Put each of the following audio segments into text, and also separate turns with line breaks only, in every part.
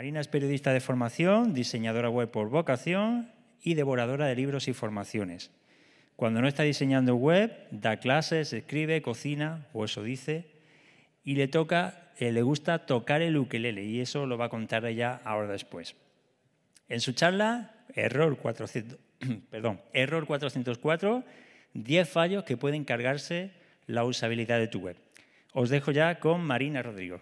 Marina es periodista de formación, diseñadora web por vocación y devoradora de libros y formaciones. Cuando no está diseñando web, da clases, escribe, cocina, o eso dice, y le toca, eh, le gusta tocar el ukelele, y eso lo va a contar ella ahora después. En su charla, error 400, perdón, error 404, 10 fallos que pueden cargarse la usabilidad de tu web. Os dejo ya con Marina Rodrigo.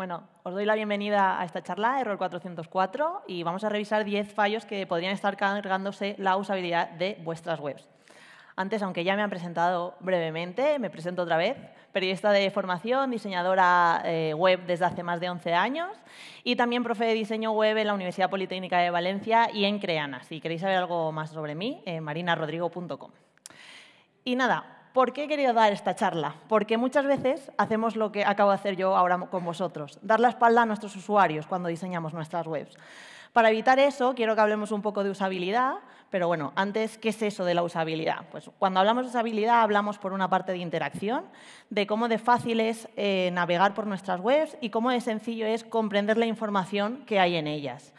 Bueno, os doy la bienvenida a esta charla, Error 404, y vamos a revisar 10 fallos que podrían estar cargándose la usabilidad de vuestras webs. Antes, aunque ya me han presentado brevemente, me presento otra vez, periodista de formación, diseñadora eh, web desde hace más de 11 años y también profe de diseño web en la Universidad Politécnica de Valencia y en Creana. Si queréis saber algo más sobre mí, marinarodrigo.com. Y nada, ¿Por qué he querido dar esta charla? Porque muchas veces hacemos lo que acabo de hacer yo ahora con vosotros, dar la espalda a nuestros usuarios cuando diseñamos nuestras webs. Para evitar eso, quiero que hablemos un poco de usabilidad, pero bueno, antes, ¿qué es eso de la usabilidad? Pues cuando hablamos de usabilidad, hablamos por una parte de interacción, de cómo de fácil es eh, navegar por nuestras webs y cómo de sencillo es comprender la información que hay en ellas.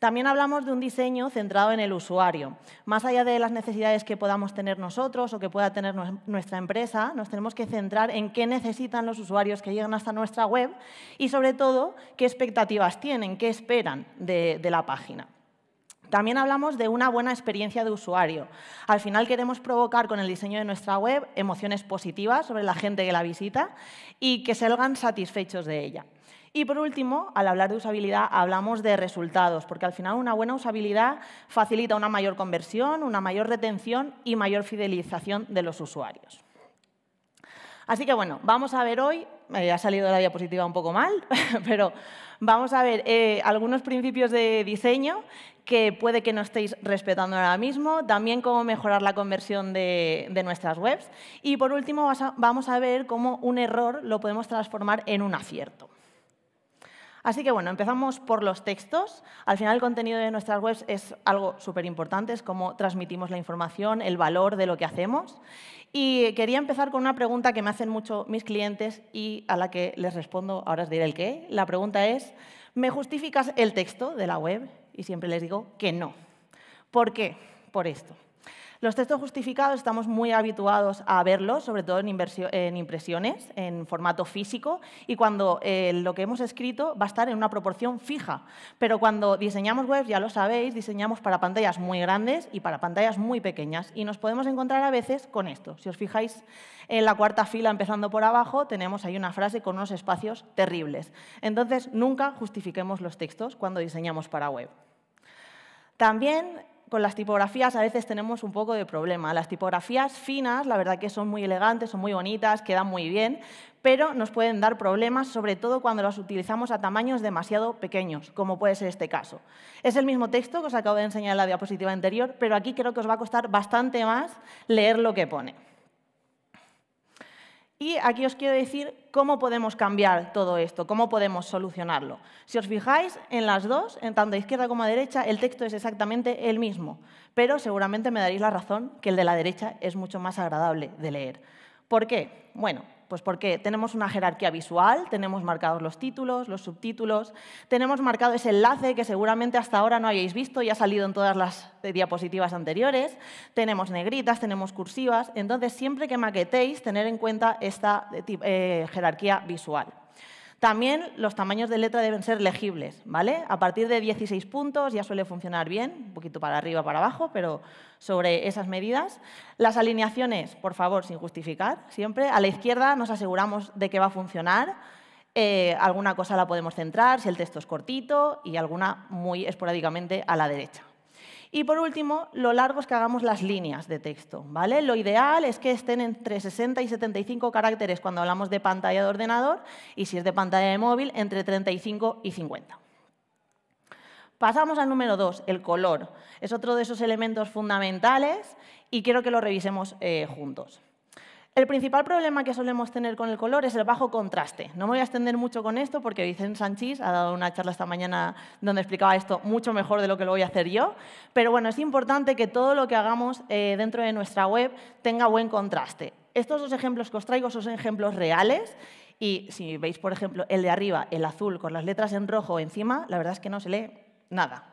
También hablamos de un diseño centrado en el usuario. Más allá de las necesidades que podamos tener nosotros o que pueda tener nuestra empresa, nos tenemos que centrar en qué necesitan los usuarios que llegan hasta nuestra web y, sobre todo, qué expectativas tienen, qué esperan de, la página. También hablamos de una buena experiencia de usuario. Al final queremos provocar con el diseño de nuestra web emociones positivas sobre la gente que la visita y que salgan satisfechos de ella. Y por último, al hablar de usabilidad, hablamos de resultados, porque al final una buena usabilidad facilita una mayor conversión, una mayor retención y mayor fidelización de los usuarios. Así que bueno, vamos a ver hoy, me ha salido la diapositiva un poco mal, pero vamos a ver eh, algunos principios de diseño que puede que no estéis respetando ahora mismo, también cómo mejorar la conversión de, nuestras webs y por último vamos a ver cómo un error lo podemos transformar en un acierto. Así que bueno, empezamos por los textos. Al final el contenido de nuestras webs es algo súper importante, es cómo transmitimos la información, el valor de lo que hacemos. Y quería empezar con una pregunta que me hacen mucho mis clientes y a la que les respondo, ahora os diré el qué. La pregunta es, ¿me justificas el texto de la web? Y siempre les digo que no. ¿Por qué? Por esto. Los textos justificados estamos muy habituados a verlos, sobre todo en, impresiones, en formato físico, y cuando eh, lo que hemos escrito va a estar en una proporción fija. Pero cuando diseñamos web, ya lo sabéis, diseñamos para pantallas muy grandes y para pantallas muy pequeñas, y nos podemos encontrar a veces con esto. Si os fijáis en la cuarta fila, empezando por abajo, tenemos ahí una frase con unos espacios terribles. Entonces, nunca justifiquemos los textos cuando diseñamos para web. También con las tipografías a veces tenemos un poco de problema. Las tipografías finas, la verdad que son muy elegantes, son muy bonitas, quedan muy bien, pero nos pueden dar problemas, sobre todo cuando las utilizamos a tamaños demasiado pequeños, como puede ser este caso. Es el mismo texto que os acabo de enseñar en la diapositiva anterior, pero aquí creo que os va a costar bastante más leer lo que pone. Y aquí os quiero decir cómo podemos cambiar todo esto, cómo podemos solucionarlo. Si os fijáis en las dos, en tanto izquierda como a derecha, el texto es exactamente el mismo, pero seguramente me daréis la razón que el de la derecha es mucho más agradable de leer. ¿Por qué? Bueno, pues porque tenemos una jerarquía visual, tenemos marcados los títulos, los subtítulos, tenemos marcado ese enlace que seguramente hasta ahora no hayáis visto y ha salido en todas las eh, diapositivas anteriores, tenemos negritas, tenemos cursivas, entonces siempre que maquetéis tener en cuenta esta eh, eh, jerarquía visual. También los tamaños de letra deben ser legibles, ¿vale? A partir de 16 puntos ya suele funcionar bien, un poquito para arriba, para abajo, pero sobre esas medidas. Las alineaciones, por favor, sin justificar, siempre. A la izquierda nos aseguramos de que va a funcionar. Eh, alguna cosa la podemos centrar si el texto es cortito y alguna muy esporádicamente a la derecha. Y por último, lo largo es que hagamos las líneas de texto. ¿vale? Lo ideal es que estén entre 60 y 75 caracteres cuando hablamos de pantalla de ordenador y si es de pantalla de móvil, entre 35 y 50. Pasamos al número 2, el color. Es otro de esos elementos fundamentales y quiero que lo revisemos eh, juntos. El principal problema que solemos tener con el color es el bajo contraste. No me voy a extender mucho con esto porque Vicente Sánchez ha dado una charla esta mañana donde explicaba esto mucho mejor de lo que lo voy a hacer yo. Pero bueno, es importante que todo lo que hagamos eh, dentro de nuestra web tenga buen contraste. Estos dos ejemplos que os traigo son ejemplos reales y si veis, por ejemplo, el de arriba, el azul, con las letras en rojo encima, la verdad es que no se lee nada.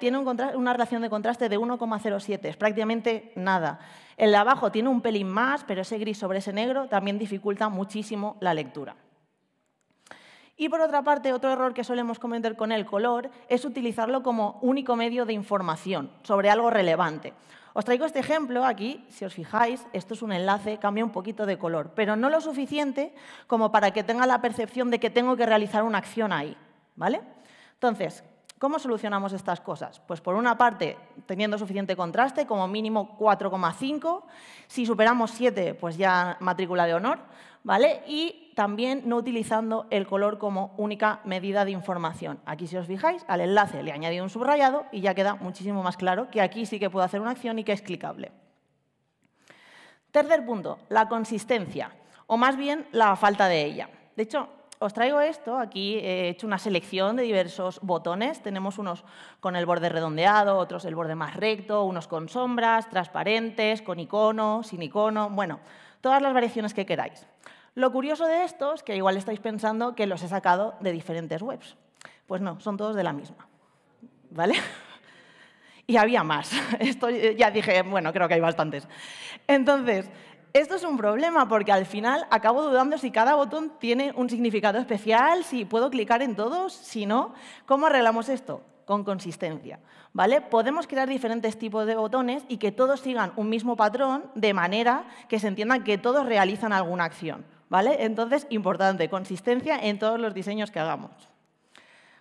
Tiene una relación de contraste de 1,07, es prácticamente nada. El de abajo tiene un pelín más, pero ese gris sobre ese negro también dificulta muchísimo la lectura. Y por otra parte, otro error que solemos cometer con el color es utilizarlo como único medio de información sobre algo relevante. Os traigo este ejemplo aquí, si os fijáis, esto es un enlace, cambia un poquito de color, pero no lo suficiente como para que tenga la percepción de que tengo que realizar una acción ahí, ¿vale? Entonces, ¿Cómo solucionamos estas cosas? Pues por una parte, teniendo suficiente contraste, como mínimo 4,5. Si superamos 7, pues ya matrícula de honor. ¿vale? Y también no utilizando el color como única medida de información. Aquí, si os fijáis, al enlace le he añadido un subrayado y ya queda muchísimo más claro que aquí sí que puedo hacer una acción y que es clicable. Tercer punto, la consistencia, o más bien la falta de ella. De hecho, os traigo esto, aquí eh, he hecho una selección de diversos botones, tenemos unos con el borde redondeado, otros el borde más recto, unos con sombras, transparentes, con icono, sin icono, bueno, todas las variaciones que queráis. Lo curioso de esto es que igual estáis pensando que los he sacado de diferentes webs. Pues no, son todos de la misma, ¿vale? y había más. Esto eh, ya dije, bueno, creo que hay bastantes. Entonces, esto es un problema porque al final acabo dudando si cada botón tiene un significado especial, si puedo clicar en todos, si no. ¿Cómo arreglamos esto? Con consistencia. ¿vale? Podemos crear diferentes tipos de botones y que todos sigan un mismo patrón de manera que se entienda que todos realizan alguna acción. ¿vale? Entonces, importante, consistencia en todos los diseños que hagamos.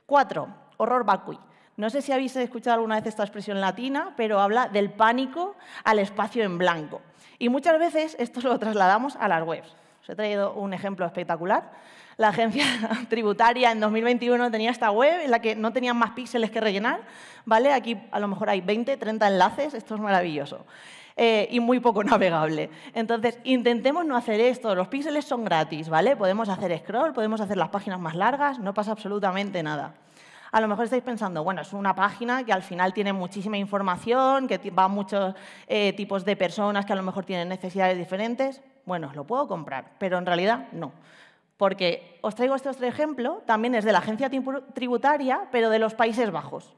Cuatro, horror vacui. No sé si habéis escuchado alguna vez esta expresión latina, pero habla del pánico al espacio en blanco. Y muchas veces esto lo trasladamos a las webs. Os he traído un ejemplo espectacular. La agencia tributaria en 2021 tenía esta web en la que no tenían más píxeles que rellenar. ¿vale? Aquí a lo mejor hay 20, 30 enlaces. Esto es maravilloso. Eh, y muy poco navegable. Entonces, intentemos no hacer esto. Los píxeles son gratis, ¿vale? Podemos hacer scroll, podemos hacer las páginas más largas, no pasa absolutamente nada. A lo mejor estáis pensando, bueno, es una página que al final tiene muchísima información, que va a muchos eh, tipos de personas que a lo mejor tienen necesidades diferentes. Bueno, lo puedo comprar, pero en realidad no. Porque os traigo este otro ejemplo, también es de la agencia tributaria, pero de los Países Bajos.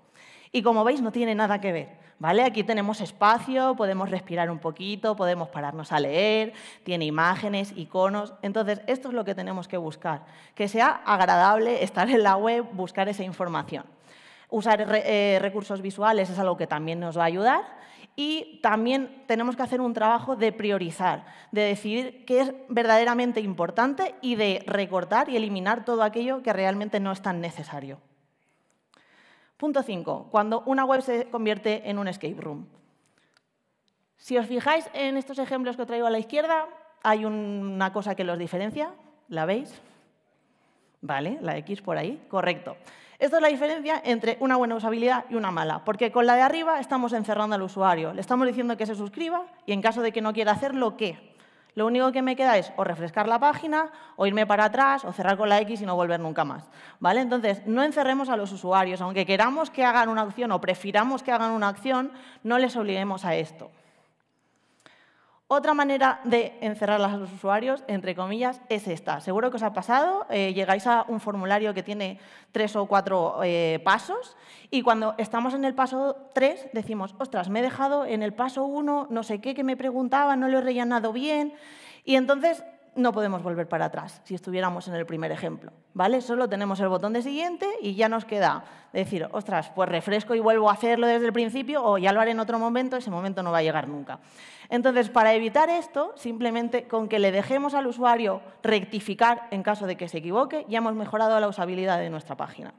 Y como veis, no tiene nada que ver. ¿Vale? Aquí tenemos espacio, podemos respirar un poquito, podemos pararnos a leer, tiene imágenes, iconos. Entonces, esto es lo que tenemos que buscar, que sea agradable estar en la web, buscar esa información. Usar eh, recursos visuales es algo que también nos va a ayudar y también tenemos que hacer un trabajo de priorizar, de decidir qué es verdaderamente importante y de recortar y eliminar todo aquello que realmente no es tan necesario. Punto 5. Cuando una web se convierte en un escape room. Si os fijáis en estos ejemplos que traigo a la izquierda, hay una cosa que los diferencia. ¿La veis? ¿Vale? La X por ahí. Correcto. Esta es la diferencia entre una buena usabilidad y una mala, porque con la de arriba estamos encerrando al usuario, le estamos diciendo que se suscriba y en caso de que no quiera hacerlo, ¿qué? Lo único que me queda es o refrescar la página, o irme para atrás, o cerrar con la X y no volver nunca más. ¿Vale? Entonces, no encerremos a los usuarios. Aunque queramos que hagan una acción o prefiramos que hagan una acción, no les obliguemos a esto. Otra manera de encerrar a los usuarios, entre comillas, es esta. Seguro que os ha pasado, eh, llegáis a un formulario que tiene tres o cuatro eh, pasos y cuando estamos en el paso tres decimos, ostras, me he dejado en el paso uno, no sé qué, que me preguntaba, no lo he rellenado bien. Y entonces no podemos volver para atrás si estuviéramos en el primer ejemplo, ¿vale? Solo tenemos el botón de siguiente y ya nos queda decir, ostras, pues refresco y vuelvo a hacerlo desde el principio o ya lo haré en otro momento, ese momento no va a llegar nunca. Entonces, para evitar esto, simplemente con que le dejemos al usuario rectificar en caso de que se equivoque, ya hemos mejorado la usabilidad de nuestra página.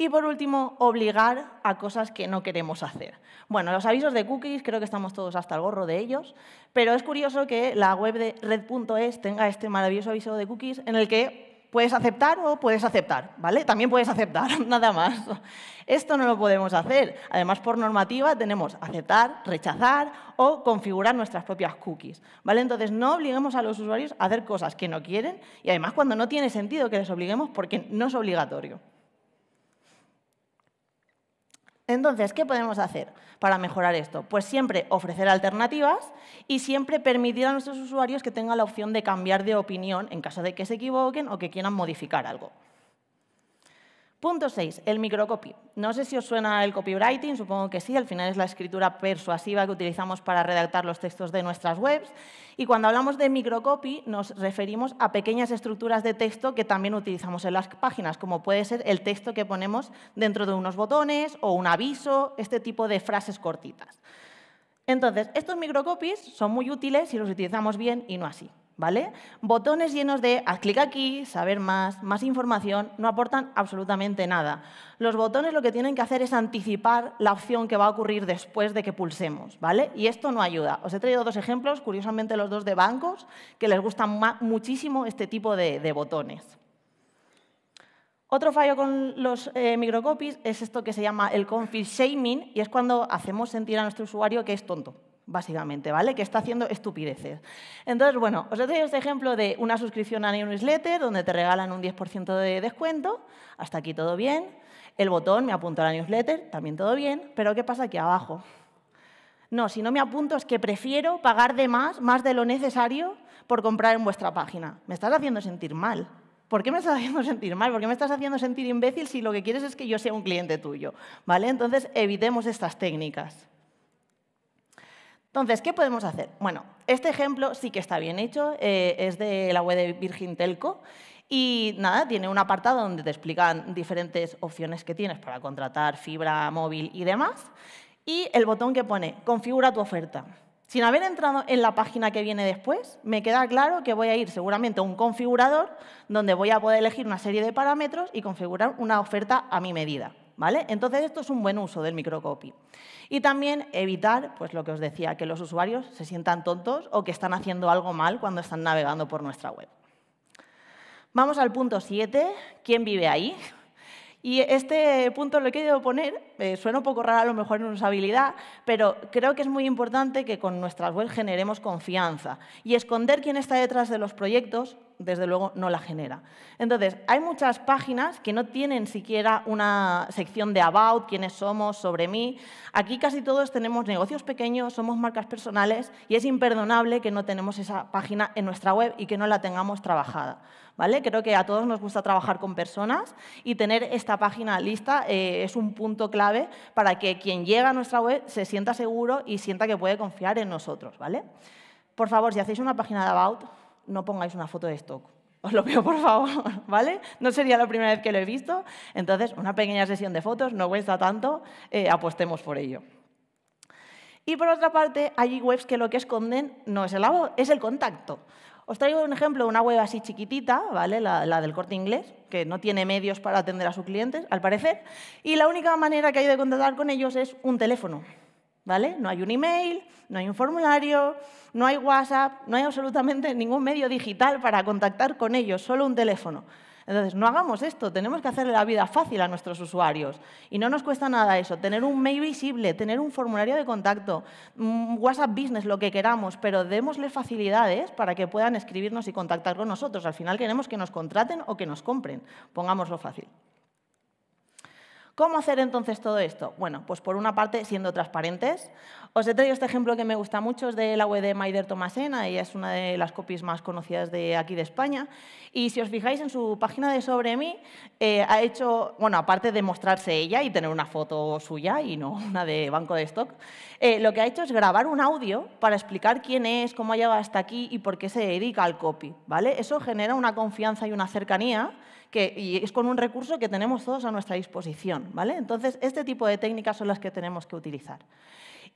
Y por último, obligar a cosas que no queremos hacer. Bueno, los avisos de cookies, creo que estamos todos hasta el gorro de ellos, pero es curioso que la web de red.es tenga este maravilloso aviso de cookies en el que puedes aceptar o puedes aceptar, ¿vale? También puedes aceptar, nada más. Esto no lo podemos hacer. Además, por normativa tenemos aceptar, rechazar o configurar nuestras propias cookies, ¿vale? Entonces, no obliguemos a los usuarios a hacer cosas que no quieren y además cuando no tiene sentido que les obliguemos porque no es obligatorio. Entonces, ¿qué podemos hacer para mejorar esto? Pues siempre ofrecer alternativas y siempre permitir a nuestros usuarios que tengan la opción de cambiar de opinión en caso de que se equivoquen o que quieran modificar algo. Punto 6, el microcopy. No sé si os suena el copywriting, supongo que sí, al final es la escritura persuasiva que utilizamos para redactar los textos de nuestras webs. Y cuando hablamos de microcopy nos referimos a pequeñas estructuras de texto que también utilizamos en las páginas, como puede ser el texto que ponemos dentro de unos botones o un aviso, este tipo de frases cortitas. Entonces, estos microcopies son muy útiles si los utilizamos bien y no así. ¿vale? Botones llenos de haz clic aquí, saber más, más información, no aportan absolutamente nada. Los botones lo que tienen que hacer es anticipar la opción que va a ocurrir después de que pulsemos, ¿vale? Y esto no ayuda. Os he traído dos ejemplos, curiosamente los dos de bancos, que les gustan muchísimo este tipo de, botones. Otro fallo con los eh, microcopies es esto que se llama el config shaming y es cuando hacemos sentir a nuestro usuario que es tonto básicamente, ¿vale? Que está haciendo estupideces. Entonces, bueno, os he traído este ejemplo de una suscripción a newsletter donde te regalan un 10% de descuento. Hasta aquí todo bien. El botón, me apunto a la newsletter, también todo bien. Pero ¿qué pasa aquí abajo? No, si no me apunto es que prefiero pagar de más, más de lo necesario, por comprar en vuestra página. Me estás haciendo sentir mal. ¿Por qué me estás haciendo sentir mal? ¿Por qué me estás haciendo sentir imbécil si lo que quieres es que yo sea un cliente tuyo? ¿Vale? Entonces, evitemos estas técnicas. Entonces, ¿qué podemos hacer? Bueno, este ejemplo sí que está bien hecho, eh, es de la web de Virgin Telco y nada, tiene un apartado donde te explican diferentes opciones que tienes para contratar fibra móvil y demás y el botón que pone configura tu oferta. Sin haber entrado en la página que viene después, me queda claro que voy a ir seguramente a un configurador donde voy a poder elegir una serie de parámetros y configurar una oferta a mi medida. Entonces, esto es un buen uso del microcopy. Y también evitar, pues lo que os decía, que los usuarios se sientan tontos o que están haciendo algo mal cuando están navegando por nuestra web. Vamos al punto 7, ¿quién vive ahí? Y este punto lo he querido poner, eh, suena un poco raro a lo mejor en usabilidad, pero creo que es muy importante que con nuestras web generemos confianza. Y esconder quién está detrás de los proyectos desde luego no la genera. Entonces, hay muchas páginas que no tienen siquiera una sección de about, quiénes somos, sobre mí. Aquí casi todos tenemos negocios pequeños, somos marcas personales y es imperdonable que no tenemos esa página en nuestra web y que no la tengamos trabajada. ¿Vale? Creo que a todos nos gusta trabajar con personas y tener esta página lista eh, es un punto clave para que quien llega a nuestra web se sienta seguro y sienta que puede confiar en nosotros, ¿vale? Por favor, si hacéis una página de About, no pongáis una foto de stock. Os lo pido, por favor, ¿vale? No sería la primera vez que lo he visto. Entonces, una pequeña sesión de fotos no cuesta tanto, eh, apostemos por ello. Y por otra parte, hay webs que lo que esconden no es el agua, es el contacto. Os traigo un ejemplo de una web así chiquitita, ¿vale? la, del corte inglés, que no tiene medios para atender a sus clientes, al parecer, y la única manera que hay de contactar con ellos es un teléfono. No hay un email, no hay un formulario, no hay WhatsApp, no hay absolutamente ningún medio digital para contactar con ellos, solo un teléfono. Entonces, no hagamos esto, tenemos que hacerle la vida fácil a nuestros usuarios. Y no nos cuesta nada eso, tener un mail visible, tener un formulario de contacto, WhatsApp Business, lo que queramos, pero démosle facilidades para que puedan escribirnos y contactar con nosotros. Al final queremos que nos contraten o que nos compren, pongámoslo fácil. ¿Cómo hacer entonces todo esto? Bueno, pues por una parte siendo transparentes, os he traído este ejemplo que me gusta mucho, es de la web de Maider Tomasena, ella es una de las copies más conocidas de aquí de España. Y si os fijáis en su página de Sobre mí, eh, ha hecho, bueno, aparte de mostrarse ella y tener una foto suya y no una de banco de stock, eh, lo que ha hecho es grabar un audio para explicar quién es, cómo ha llegado hasta aquí y por qué se dedica al copy. ¿vale? Eso genera una confianza y una cercanía que, y es con un recurso que tenemos todos a nuestra disposición. ¿vale? Entonces, este tipo de técnicas son las que tenemos que utilizar.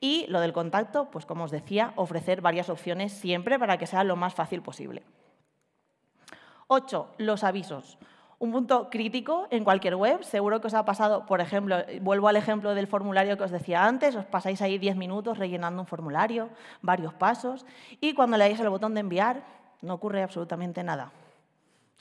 Y lo del contacto, pues como os decía, ofrecer varias opciones siempre para que sea lo más fácil posible. 8. Los avisos. Un punto crítico en cualquier web, seguro que os ha pasado, por ejemplo, vuelvo al ejemplo del formulario que os decía antes, os pasáis ahí 10 minutos rellenando un formulario, varios pasos, y cuando le dais al botón de enviar, no ocurre absolutamente nada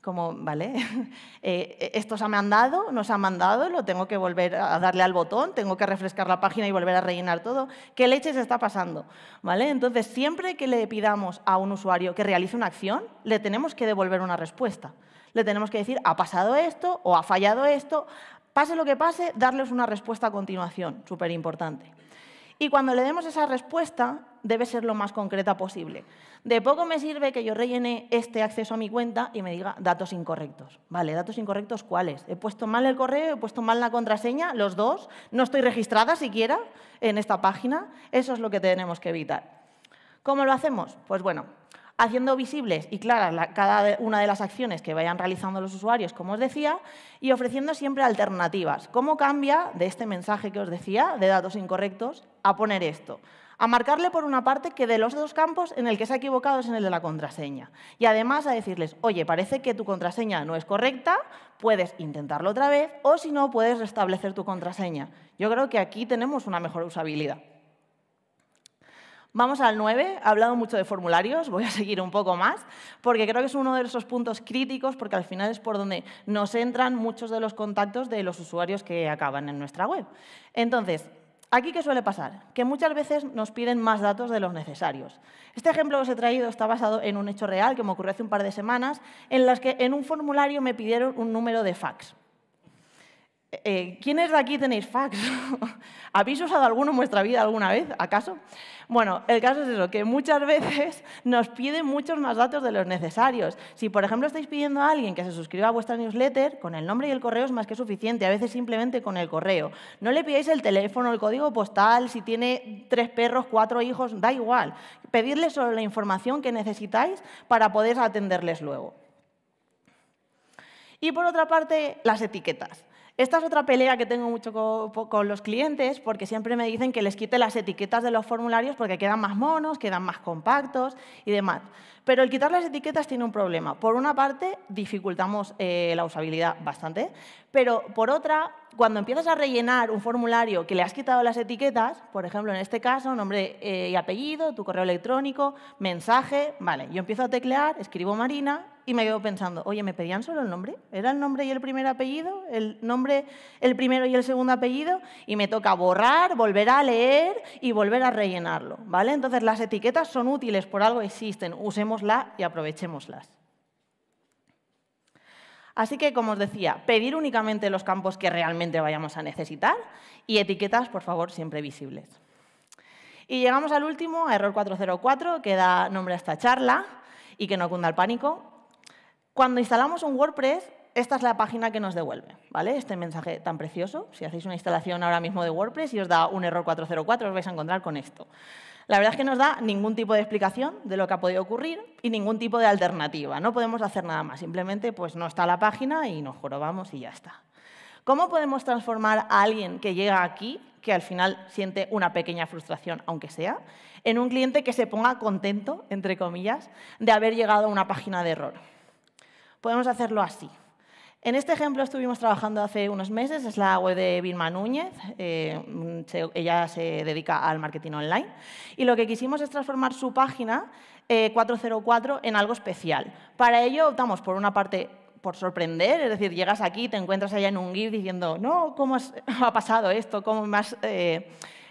como, ¿vale? Eh, eh, esto se me han dado, no se ha mandado, lo tengo que volver a darle al botón, tengo que refrescar la página y volver a rellenar todo. ¿Qué leche se está pasando? ¿Vale? Entonces, siempre que le pidamos a un usuario que realice una acción, le tenemos que devolver una respuesta. Le tenemos que decir, ha pasado esto o ha fallado esto. Pase lo que pase, darles una respuesta a continuación, súper importante. Y cuando le demos esa respuesta, debe ser lo más concreta posible. De poco me sirve que yo rellene este acceso a mi cuenta y me diga datos incorrectos. Vale, datos incorrectos, ¿cuáles? ¿He puesto mal el correo? ¿He puesto mal la contraseña? ¿Los dos? ¿No estoy registrada siquiera en esta página? Eso es lo que tenemos que evitar. ¿Cómo lo hacemos? Pues bueno, haciendo visibles y claras cada una de las acciones que vayan realizando los usuarios, como os decía, y ofreciendo siempre alternativas. ¿Cómo cambia de este mensaje que os decía, de datos incorrectos, a poner esto? A marcarle por una parte que de los dos campos en el que se ha equivocado es en el de la contraseña. Y además a decirles, oye, parece que tu contraseña no es correcta, puedes intentarlo otra vez o si no, puedes restablecer tu contraseña. Yo creo que aquí tenemos una mejor usabilidad. Vamos al 9, he hablado mucho de formularios, voy a seguir un poco más, porque creo que es uno de esos puntos críticos, porque al final es por donde nos entran muchos de los contactos de los usuarios que acaban en nuestra web. Entonces, Aquí, ¿qué suele pasar? Que muchas veces nos piden más datos de los necesarios. Este ejemplo que os he traído está basado en un hecho real que me ocurrió hace un par de semanas, en las que en un formulario me pidieron un número de fax. Eh, ¿Quiénes de aquí tenéis fax? ¿Habéis usado alguno en vuestra vida alguna vez, acaso? Bueno, el caso es eso, que muchas veces nos piden muchos más datos de los necesarios. Si, por ejemplo, estáis pidiendo a alguien que se suscriba a vuestra newsletter, con el nombre y el correo es más que suficiente, a veces simplemente con el correo. No le pidáis el teléfono, el código postal, si tiene tres perros, cuatro hijos, da igual. Pedidles solo la información que necesitáis para poder atenderles luego. Y por otra parte, las etiquetas. Esta es otra pelea que tengo mucho con, los clientes porque siempre me dicen que les quite las etiquetas de los formularios porque quedan más monos, quedan más compactos y demás. Pero el quitar las etiquetas tiene un problema. Por una parte, dificultamos eh, la usabilidad bastante, pero por otra, cuando empiezas a rellenar un formulario que le has quitado las etiquetas, por ejemplo, en este caso, nombre eh, y apellido, tu correo electrónico, mensaje, vale, yo empiezo a teclear, escribo Marina y me quedo pensando, oye, ¿me pedían solo el nombre? ¿Era el nombre y el primer apellido? ¿El nombre, el primero y el segundo apellido? Y me toca borrar, volver a leer y volver a rellenarlo, ¿vale? Entonces, las etiquetas son útiles, por algo existen, usemos y aprovechémoslas. Así que, como os decía, pedir únicamente los campos que realmente vayamos a necesitar y etiquetas, por favor, siempre visibles. Y llegamos al último, a error 404, que da nombre a esta charla y que no cunda el pánico. Cuando instalamos un WordPress, esta es la página que nos devuelve, ¿vale? Este mensaje tan precioso. Si hacéis una instalación ahora mismo de WordPress y os da un error 404, os vais a encontrar con esto. La verdad es que nos da ningún tipo de explicación de lo que ha podido ocurrir y ningún tipo de alternativa. No podemos hacer nada más, simplemente pues no está la página y nos jorobamos y ya está. ¿Cómo podemos transformar a alguien que llega aquí, que al final siente una pequeña frustración, aunque sea, en un cliente que se ponga contento, entre comillas, de haber llegado a una página de error? Podemos hacerlo así. En este ejemplo estuvimos trabajando hace unos meses, es la web de Vilma Núñez, eh, ella se dedica al marketing online, y lo que quisimos es transformar su página 404 eh, en algo especial. Para ello optamos por una parte por sorprender, es decir, llegas aquí, te encuentras allá en un GIF diciendo, no, ¿cómo ha pasado esto? ¿Cómo me has... Eh,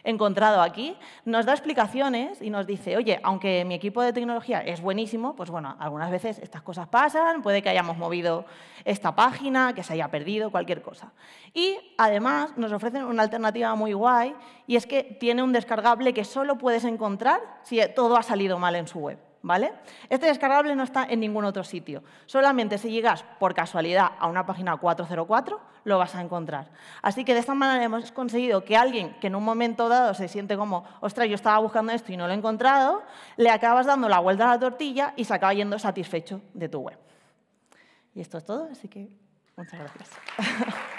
encontrado aquí, nos da explicaciones y nos dice, oye, aunque mi equipo de tecnología es buenísimo, pues bueno, algunas veces estas cosas pasan, puede que hayamos movido esta página, que se haya perdido, cualquier cosa. Y además nos ofrecen una alternativa muy guay y es que tiene un descargable que solo puedes encontrar si todo ha salido mal en su web. ¿vale? Este descargable no está en ningún otro sitio. Solamente si llegas por casualidad a una página 404, lo vas a encontrar. Así que de esta manera hemos conseguido que alguien que en un momento dado se siente como, ostras, yo estaba buscando esto y no lo he encontrado, le acabas dando la vuelta a la tortilla y se acaba yendo satisfecho de tu web. Y esto es todo, así que muchas gracias.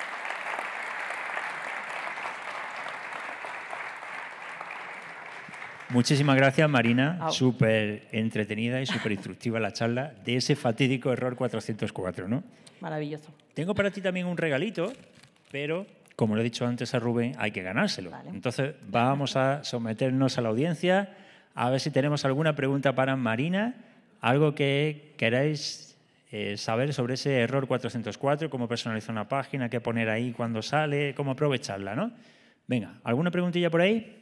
Muchísimas gracias, Marina. Súper entretenida y súper instructiva la charla de ese fatídico error 404, ¿no? Maravilloso. Tengo para ti también un regalito, pero como lo he dicho antes a Rubén, hay que ganárselo. Entonces, vamos a someternos a la audiencia a ver si tenemos alguna pregunta para Marina, algo que queráis eh, saber sobre ese error 404, cómo personalizar una página, qué poner ahí cuando sale, cómo aprovecharla, ¿no? Venga, ¿alguna preguntilla por ahí?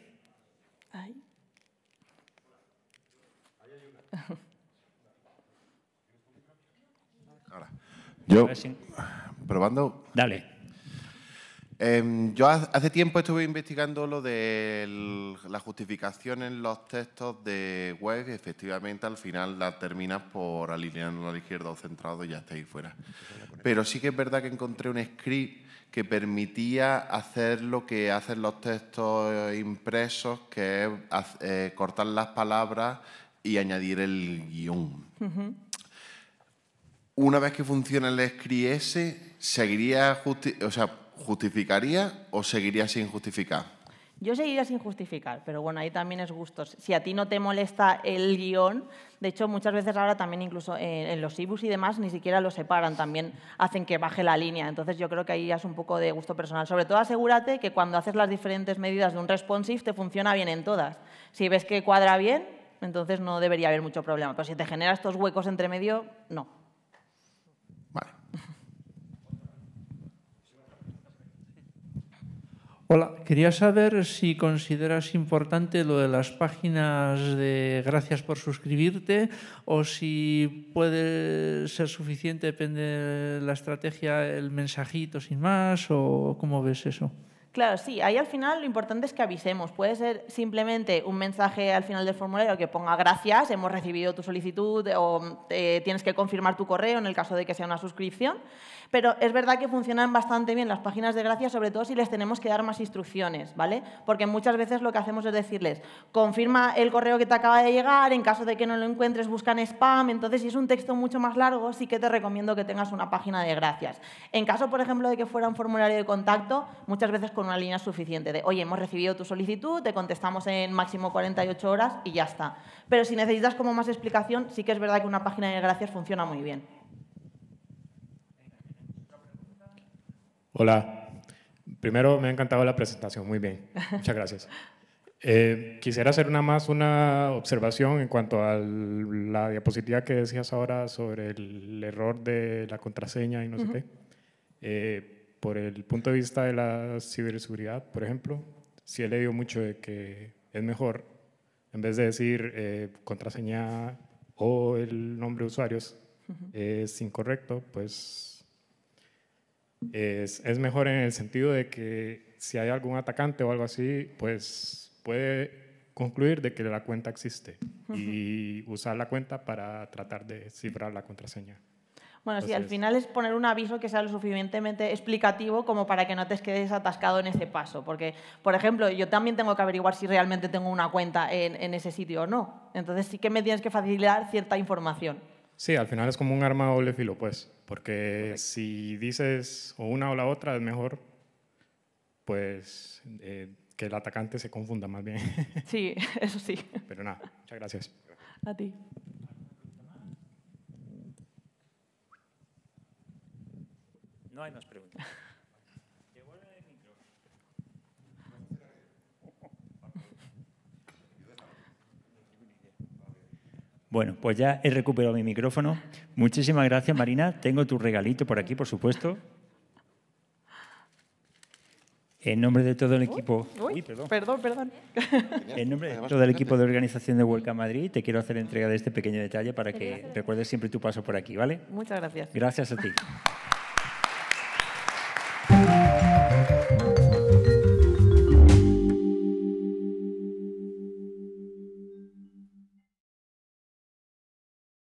Yo, probando. Dale. Em, yo hace tiempo estuve investigando lo de la justificación en los textos de web. Efectivamente, al final la terminas por alinearlo a la izquierda o centrado y ya ahí fuera. Pero sí que es verdad que encontré un script que permitía hacer lo que hacen los textos impresos, que es eh, cortar las palabras y añadir el guión una vez que funciona el SCRI-S, ¿seguiría o sea, justificaría o seguiría sin justificar?
Yo seguiría sin justificar, pero bueno, ahí también es gusto. Si a ti no te molesta el guión, de hecho muchas veces ahora también incluso eh, en, los ibus y demás ni siquiera lo separan, también hacen que baje la línea. Entonces yo creo que ahí ya es un poco de gusto personal. Sobre todo asegúrate que cuando haces las diferentes medidas de un responsive te funciona bien en todas. Si ves que cuadra bien, entonces no debería haber mucho problema. Pero si te genera estos huecos entre medio, no.
Hola, quería saber si consideras importante lo de las páginas de gracias por suscribirte o si puede ser suficiente, depende de la estrategia, el mensajito sin más o cómo ves eso.
Claro, sí, ahí al final lo importante es que avisemos. Puede ser simplemente un mensaje al final del formulario que ponga gracias, hemos recibido tu solicitud o eh, tienes que confirmar tu correo en el caso de que sea una suscripción. Pero es verdad que funcionan bastante bien las páginas de gracias, sobre todo si les tenemos que dar más instrucciones, ¿vale? Porque muchas veces lo que hacemos es decirles, confirma el correo que te acaba de llegar, en caso de que no lo encuentres, buscan spam. Entonces, si es un texto mucho más largo, sí que te recomiendo que tengas una página de gracias. En caso, por ejemplo, de que fuera un formulario de contacto, muchas veces con una línea suficiente de, oye, hemos recibido tu solicitud, te contestamos en máximo 48 horas y ya está. Pero si necesitas como más explicación, sí que es verdad que una página de gracias funciona muy bien.
Hola. Primero, me ha encantado la presentación, muy bien. Muchas gracias. Eh, quisiera hacer una más una observación en cuanto a la diapositiva que decías ahora sobre el error de la contraseña y no sé qué. Eh, por el punto de vista de la ciberseguridad, por ejemplo, si he leído mucho de que es mejor, en vez de decir eh, contraseña o el nombre de usuarios es incorrecto, pues es, mejor en el sentido de que si hay algún atacante o algo así, pues puede concluir de que la cuenta existe y usar la cuenta para tratar de cifrar la contraseña.
Bueno, sí, al final es poner un aviso que sea lo suficientemente explicativo como para que no te quedes atascado en ese paso. Porque, por ejemplo, yo también tengo que averiguar si realmente tengo una cuenta en, ese sitio o no. Entonces sí que me tienes que facilitar cierta información.
Sí, al final es como un arma doble filo, pues. Porque si dices o una o la otra es mejor, pues eh, que el atacante se confunda más bien.
Sí, eso sí.
Pero nada, muchas gracias.
A ti.
No hay más preguntas. Bueno, pues ya he recuperado mi micrófono. Muchísimas gracias, Marina. Tengo tu regalito por aquí, por supuesto. En nombre de todo el equipo. perdón. perdón, En nombre de todo el equipo de organización de Huelca Madrid, te quiero hacer entrega de este pequeño detalle para que recuerdes siempre tu paso por aquí, ¿vale? Muchas gracias. Gracias a ti.